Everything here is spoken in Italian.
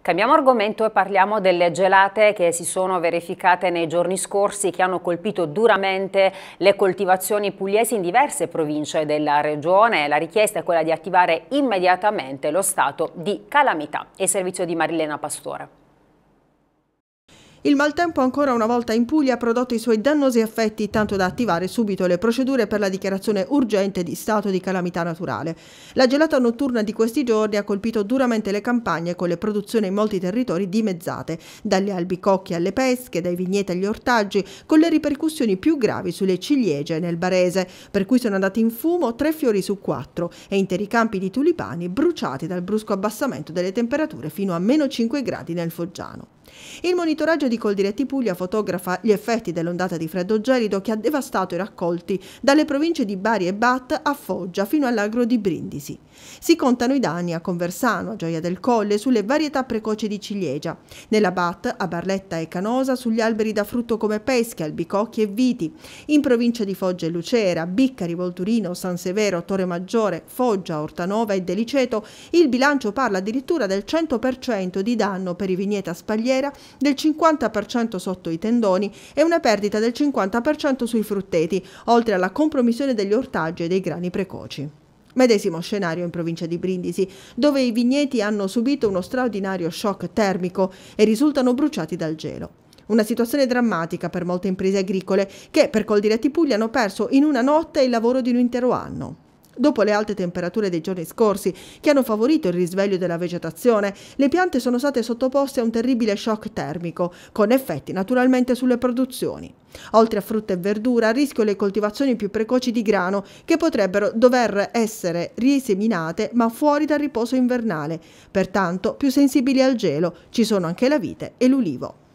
Cambiamo argomento e parliamo delle gelate che si sono verificate nei giorni scorsi che hanno colpito duramente le coltivazioni pugliesi in diverse province della regione. La richiesta è quella di attivare immediatamente lo stato di calamità. Il servizio di Marilena Pastore. Il maltempo ancora una volta in Puglia ha prodotto i suoi dannosi effetti tanto da attivare subito le procedure per la dichiarazione urgente di stato di calamità naturale. La gelata notturna di questi giorni ha colpito duramente le campagne con le produzioni in molti territori dimezzate, dalle albicocche alle pesche, dai vigneti agli ortaggi, con le ripercussioni più gravi sulle ciliegie nel Barese, per cui sono andati in fumo tre fiori su quattro e interi campi di tulipani bruciati dal brusco abbassamento delle temperature fino a meno 5 gradi nel Foggiano. Il monitoraggio di Coldiretti Puglia fotografa gli effetti dell'ondata di freddo gelido che ha devastato i raccolti dalle province di Bari e Bat a Foggia fino all'agro di Brindisi. Si contano i danni a Conversano, a Gioia del Colle, sulle varietà precoci di ciliegia, nella Bat, a Barletta e Canosa, sugli alberi da frutto come pesche, albicocchi e viti, in provincia di Foggia e Lucera, Biccari, Volturino, San Severo, Torre Maggiore, Foggia, Ortanova e Deliceto, il bilancio parla addirittura del 100% di danno per i vigneti a spagliere intera, del 50% sotto i tendoni e una perdita del 50% sui frutteti, oltre alla compromissione degli ortaggi e dei grani precoci. Medesimo scenario in provincia di Brindisi, dove i vigneti hanno subito uno straordinario shock termico e risultano bruciati dal gelo. Una situazione drammatica per molte imprese agricole che per Coldiretti Puglia hanno perso in una notte il lavoro di un intero anno. Dopo le alte temperature dei giorni scorsi, che hanno favorito il risveglio della vegetazione, le piante sono state sottoposte a un terribile shock termico, con effetti naturalmente sulle produzioni. Oltre a frutta e verdura, a rischio le coltivazioni più precoci di grano, che potrebbero dover essere rieseminate ma fuori dal riposo invernale, pertanto più sensibili al gelo, ci sono anche la vite e l'ulivo.